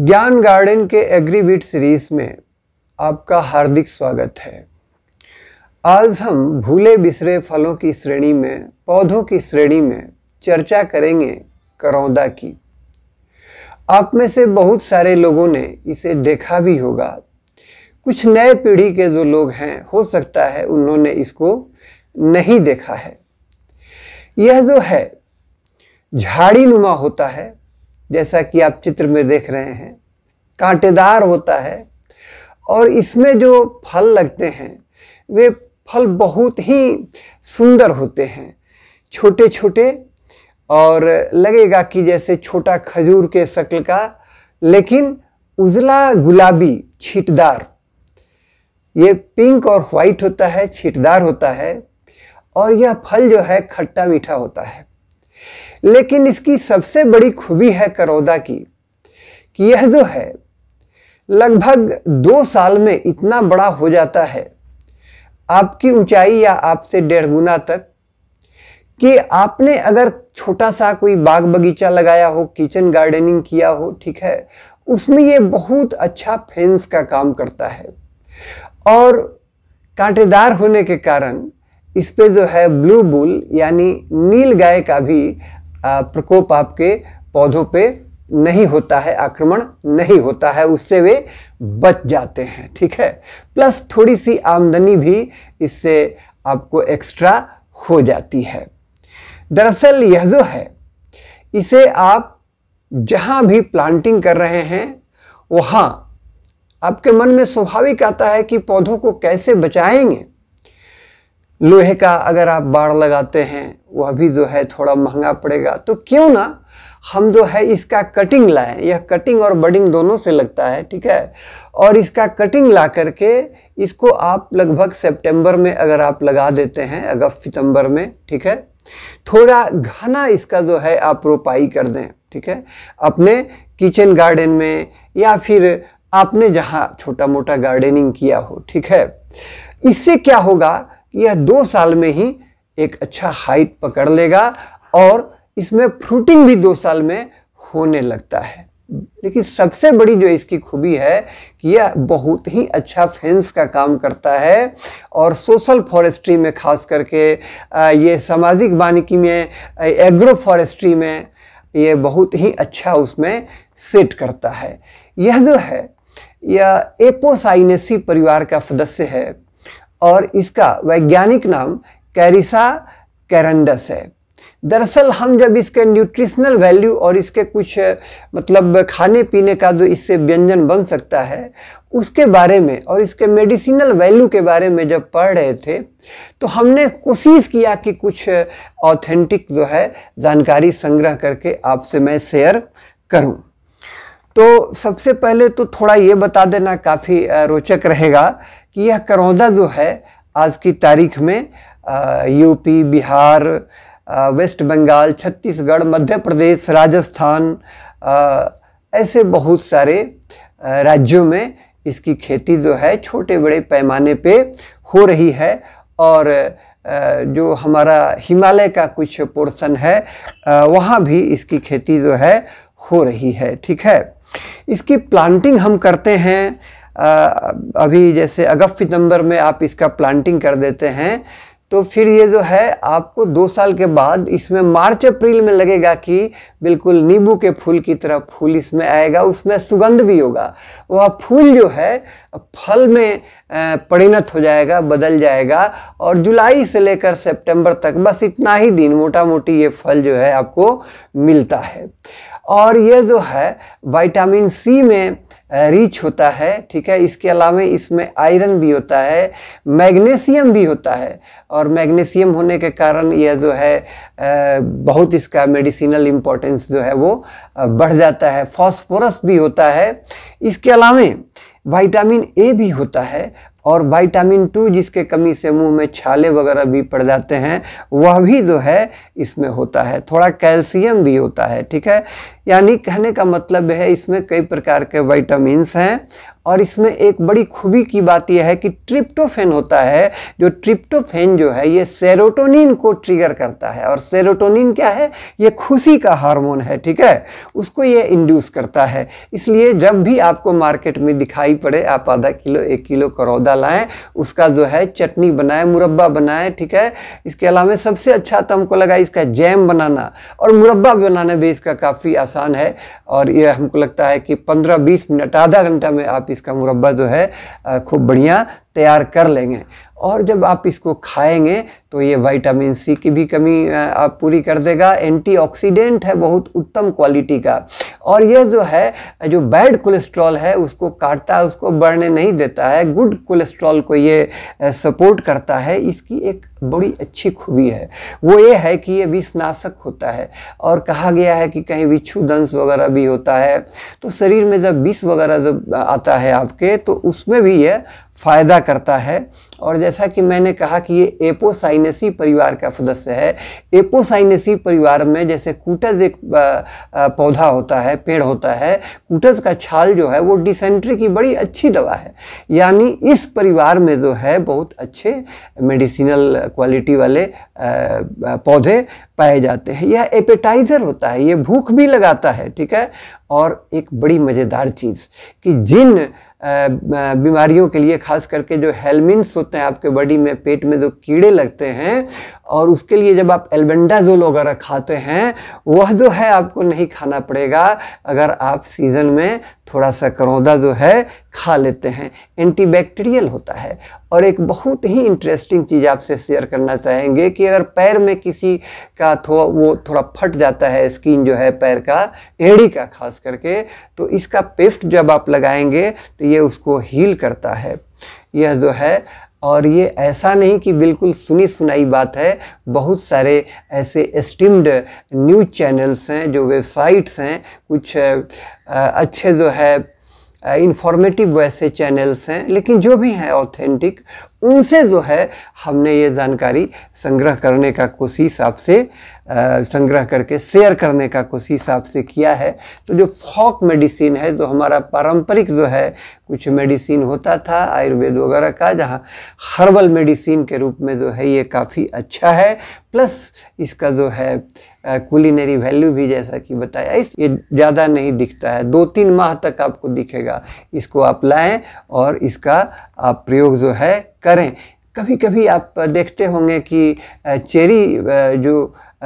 ज्ञान गार्डन के एग्रीवीट सीरीज में आपका हार्दिक स्वागत है आज हम भूले बिसरे फलों की श्रेणी में पौधों की श्रेणी में चर्चा करेंगे करौंदा की आप में से बहुत सारे लोगों ने इसे देखा भी होगा कुछ नए पीढ़ी के जो लोग हैं हो सकता है उन्होंने इसको नहीं देखा है यह जो है झाड़ी नुमा होता है जैसा कि आप चित्र में देख रहे हैं कांटेदार होता है और इसमें जो फल लगते हैं वे फल बहुत ही सुंदर होते हैं छोटे छोटे और लगेगा कि जैसे छोटा खजूर के शक्ल का लेकिन उजला गुलाबी छीटदार ये पिंक और वाइट होता है छीटदार होता है और यह फल जो है खट्टा मीठा होता है लेकिन इसकी सबसे बड़ी खूबी है करौदा की कि यह जो है लगभग दो साल में इतना बड़ा हो जाता है आपकी ऊंचाई या आपसे डेढ़ गुना तक कि आपने अगर छोटा सा कोई बाग बगीचा लगाया हो किचन गार्डनिंग किया हो ठीक है उसमें ये बहुत अच्छा फेंस का काम करता है और कांटेदार होने के कारण इस पर जो है ब्लू बुल यानी नील गाय का भी प्रकोप आपके पौधों पे नहीं होता है आक्रमण नहीं होता है उससे वे बच जाते हैं ठीक है प्लस थोड़ी सी आमदनी भी इससे आपको एक्स्ट्रा हो जाती है दरअसल यह जो है इसे आप जहाँ भी प्लांटिंग कर रहे हैं वहाँ आपके मन में स्वाभाविक आता है कि पौधों को कैसे बचाएंगे लोहे का अगर आप बाड़ लगाते हैं वह भी जो है थोड़ा महंगा पड़ेगा तो क्यों ना हम जो है इसका कटिंग लाएं यह कटिंग और बडिंग दोनों से लगता है ठीक है और इसका कटिंग ला करके इसको आप लगभग सितंबर में अगर आप लगा देते हैं अगस्त सितंबर में ठीक है थोड़ा घना इसका जो है आप रोपाई कर दें ठीक है अपने किचन गार्डन में या फिर आपने जहाँ छोटा मोटा गार्डनिंग किया हो ठीक है इससे क्या होगा कि यह दो साल में ही एक अच्छा हाइट पकड़ लेगा और इसमें फ्रूटिंग भी दो साल में होने लगता है लेकिन सबसे बड़ी जो इसकी खूबी है कि यह बहुत ही अच्छा फेंस का काम करता है और सोशल फॉरेस्ट्री में खास करके ये सामाजिक वानिकी में एग्रो फॉरेस्ट्री में ये बहुत ही अच्छा उसमें सेट करता है यह जो है यह एपोसाइनेसी परिवार का सदस्य है और इसका वैज्ञानिक नाम कैरिसा कैरंडस है दरअसल हम जब इसके न्यूट्रिशनल वैल्यू और इसके कुछ मतलब खाने पीने का जो इससे व्यंजन बन सकता है उसके बारे में और इसके मेडिसिनल वैल्यू के बारे में जब पढ़ रहे थे तो हमने कोशिश किया कि कुछ ऑथेंटिक जो है जानकारी संग्रह करके आपसे मैं शेयर करूं तो सबसे पहले तो थोड़ा ये बता देना काफ़ी रोचक रहेगा कि यह करौदा जो है आज की तारीख में यूपी बिहार वेस्ट बंगाल छत्तीसगढ़ मध्य प्रदेश राजस्थान ऐसे बहुत सारे राज्यों में इसकी खेती जो है छोटे बड़े पैमाने पे हो रही है और जो हमारा हिमालय का कुछ पोर्शन है वहाँ भी इसकी खेती जो है हो रही है ठीक है इसकी प्लांटिंग हम करते हैं अभी जैसे अगस्त सितंबर में आप इसका प्लांटिंग कर देते हैं तो फिर ये जो है आपको दो साल के बाद इसमें मार्च अप्रैल में लगेगा कि बिल्कुल नींबू के फूल की तरह फूल इसमें आएगा उसमें सुगंध भी होगा वह फूल जो है फल में परिणत हो जाएगा बदल जाएगा और जुलाई से लेकर सितंबर तक बस इतना ही दिन मोटा मोटी ये फल जो है आपको मिलता है और ये जो है विटामिन सी में रिच होता है ठीक है इसके अलावा इसमें आयरन भी होता है मैग्नीशियम भी होता है और मैग्नीशियम होने के कारण यह जो है बहुत इसका मेडिसिनल इम्पोर्टेंस जो है वो बढ़ जाता है फॉस्फोरस भी होता है इसके अलावा वाइटामिन ए भी होता है और वाइटामिन टू जिसके कमी से मुंह में छाले वगैरह भी पड़ जाते हैं वह भी जो है इसमें होता है थोड़ा कैल्शियम भी होता है ठीक है यानी कहने का मतलब है इसमें कई प्रकार के वाइटामस हैं और इसमें एक बड़ी खूबी की बात यह है कि ट्रिप्टोफेन होता है जो ट्रिप्टोफेन जो है ये सेरोटोनिन को ट्रिगर करता है और सेरोटोनिन क्या है ये खुशी का हार्मोन है ठीक है उसको ये इंड्यूस करता है इसलिए जब भी आपको मार्केट में दिखाई पड़े आप आधा किलो एक किलो करौदा लाएँ उसका जो है चटनी बनाए मुरब्बा बनाएँ ठीक है इसके अलावा सबसे अच्छा तो हमको लगा इसका जैम बनाना और मुरब्बा बनाने भी इसका काफ़ी आसान आसान है और ये हमको लगता है कि 15-20 मिनट आधा घंटा में आप इसका मुरबा जो है खूब बढ़िया तैयार कर लेंगे और जब आप इसको खाएंगे तो ये विटामिन सी की भी कमी आप पूरी कर देगा एंटीऑक्सीडेंट है बहुत उत्तम क्वालिटी का और यह जो है जो बैड कोलेस्ट्रॉल है उसको काटता है उसको बढ़ने नहीं देता है गुड कोलेस्ट्रॉल को ये सपोर्ट करता है इसकी एक बड़ी अच्छी खूबी है वो ये है कि ये विषनाशक होता है और कहा गया है कि कहीं दंश वगैरह भी होता है तो शरीर में जब विष वगैरह जब आता है आपके तो उसमें भी ये फ़ायदा करता है और जैसा कि मैंने कहा कि ये एपोसाइन एपोसाइनेसी परिवार का सदस्य है एपोसाइनेसी परिवार में जैसे कूटज एक पौधा होता है पेड़ होता है कूटज का छाल जो है वो डिसेंट्री की बड़ी अच्छी दवा है यानी इस परिवार में जो है बहुत अच्छे मेडिसिनल क्वालिटी वाले पौधे पाए जाते हैं यह एपेटाइज़र होता है ये भूख भी लगाता है ठीक है और एक बड़ी मज़ेदार चीज़ कि जिन बीमारियों के लिए खास करके जो हेलमिन्स होते हैं आपके बॉडी में पेट में जो कीड़े लगते हैं और उसके लिए जब आप एल्बेंडाजोल वगैरह खाते हैं वह जो है आपको नहीं खाना पड़ेगा अगर आप सीज़न में थोड़ा सा करौदा जो है खा लेते हैं एंटीबैक्टीरियल होता है और एक बहुत ही इंटरेस्टिंग चीज़ आपसे शेयर करना चाहेंगे कि अगर पैर में किसी का थोड़ा वो थोड़ा फट जाता है स्किन जो है पैर का एड़ी का खास करके तो इसका पेस्ट जब आप लगाएंगे तो ये उसको हील करता है यह जो है और ये ऐसा नहीं कि बिल्कुल सुनी सुनाई बात है बहुत सारे ऐसे एस्टीम्ड न्यूज चैनल्स हैं जो वेबसाइट्स हैं कुछ अच्छे जो है इन्फॉर्मेटिव वैसे चैनल्स हैं लेकिन जो भी हैं ऑथेंटिक उनसे जो है हमने ये जानकारी संग्रह करने का कोशिश हिसाब से संग्रह करके शेयर करने का कोशिश हिसाब से किया है तो जो फॉक मेडिसिन है जो हमारा पारंपरिक जो है कुछ मेडिसिन होता था आयुर्वेद वगैरह का जहाँ हर्बल मेडिसिन के रूप में जो है ये काफ़ी अच्छा है प्लस इसका जो है कुलिनरी वैल्यू भी जैसा कि बताया इस ये ज़्यादा नहीं दिखता है दो तीन माह तक आपको दिखेगा इसको आप लाएँ और इसका आप प्रयोग जो है करें कभी कभी आप देखते होंगे कि चेरी जो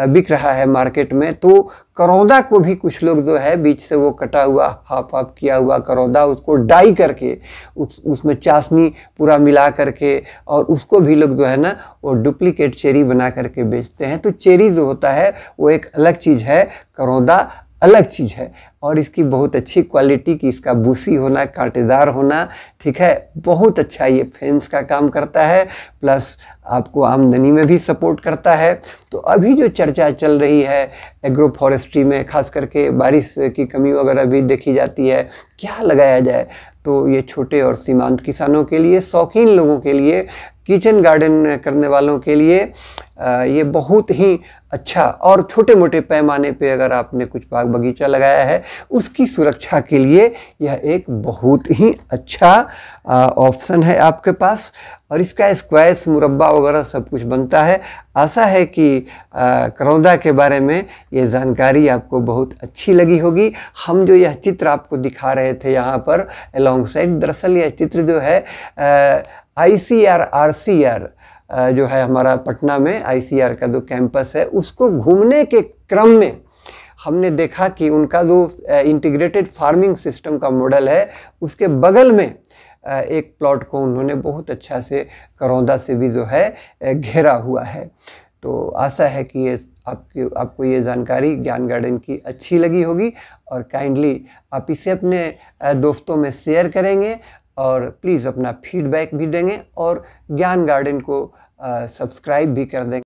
बिक रहा है मार्केट में तो करौदा को भी कुछ लोग जो है बीच से वो कटा हुआ हाफ हाफ किया हुआ करौदा उसको डाई करके उस उसमें चाशनी पूरा मिला करके और उसको भी लोग जो है ना वो डुप्लीकेट चेरी बना करके बेचते हैं तो चेरी जो होता है वो एक अलग चीज़ है करौदा अलग चीज़ है और इसकी बहुत अच्छी क्वालिटी की इसका बूसी होना कांटेदार होना ठीक है बहुत अच्छा ये फेंस का काम करता है प्लस आपको आमदनी में भी सपोर्ट करता है तो अभी जो चर्चा चल रही है एग्रो फॉरेस्ट्री में खास करके बारिश की कमी वगैरह भी देखी जाती है क्या लगाया जाए तो ये छोटे और सीमांत किसानों के लिए शौकीन लोगों के लिए किचन गार्डन करने वालों के लिए ये बहुत ही अच्छा और छोटे मोटे पैमाने पे अगर आपने कुछ बाग बगीचा लगाया है उसकी सुरक्षा के लिए यह एक बहुत ही अच्छा ऑप्शन है आपके पास और इसका स्क्वायस मुरब्बा वगैरह सब कुछ बनता है आशा है कि करौंदा के बारे में ये जानकारी आपको बहुत अच्छी लगी होगी हम जो यह चित्र आपको दिखा रहे थे यहाँ पर एलोंग साइड दरअसल यह चित्र जो है I C R R C R जो है हमारा पटना में आईसीआर का जो कैंपस है उसको घूमने के क्रम में हमने देखा कि उनका जो इंटीग्रेटेड फार्मिंग सिस्टम का मॉडल है उसके बगल में एक प्लॉट को उन्होंने बहुत अच्छा से करौंदा से भी जो है घेरा हुआ है तो आशा है कि ये आपके आपको ये जानकारी ज्ञान गार्डन की अच्छी लगी होगी और काइंडली आप इसे अपने दोस्तों में शेयर करेंगे और प्लीज़ अपना फीडबैक भी देंगे और ज्ञान गार्डन को सब्सक्राइब uh, भी कर देंगे